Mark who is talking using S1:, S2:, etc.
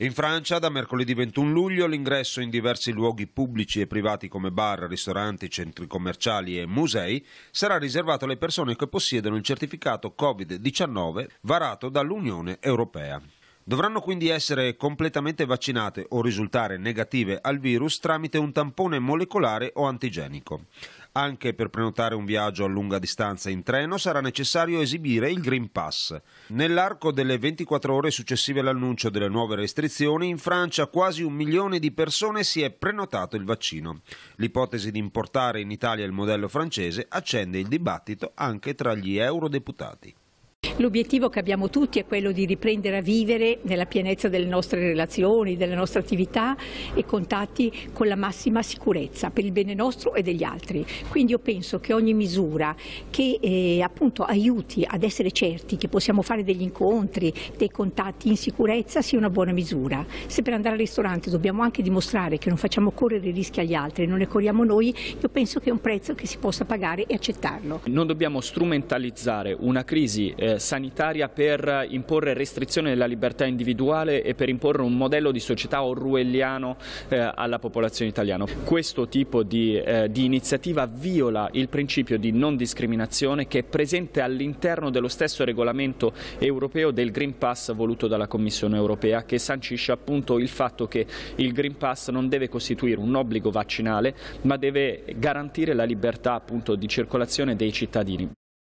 S1: In Francia da mercoledì 21 luglio l'ingresso in diversi luoghi pubblici e privati come bar, ristoranti, centri commerciali e musei sarà riservato alle persone che possiedono il certificato Covid-19 varato dall'Unione Europea. Dovranno quindi essere completamente vaccinate o risultare negative al virus tramite un tampone molecolare o antigenico. Anche per prenotare un viaggio a lunga distanza in treno sarà necessario esibire il Green Pass. Nell'arco delle 24 ore successive all'annuncio delle nuove restrizioni, in Francia quasi un milione di persone si è prenotato il vaccino. L'ipotesi di importare in Italia il modello francese accende il dibattito anche tra gli eurodeputati.
S2: L'obiettivo che abbiamo tutti è quello di riprendere a vivere nella pienezza delle nostre relazioni, delle nostre attività e contatti con la massima sicurezza per il bene nostro e degli altri. Quindi io penso che ogni misura che eh, appunto aiuti ad essere certi che possiamo fare degli incontri, dei contatti in sicurezza sia una buona misura. Se per andare al ristorante dobbiamo anche dimostrare che non facciamo correre rischi agli altri, e non ne corriamo noi, io penso che è un prezzo che si possa pagare e accettarlo.
S3: Non dobbiamo strumentalizzare una crisi eh, sanitaria per imporre restrizioni della libertà individuale e per imporre un modello di società orwelliano eh, alla popolazione italiana. Questo tipo di, eh, di iniziativa viola il principio di non discriminazione che è presente all'interno dello stesso regolamento europeo del Green Pass voluto dalla Commissione europea che sancisce appunto il fatto che il Green Pass non deve costituire un obbligo vaccinale ma deve garantire la libertà appunto di circolazione dei cittadini.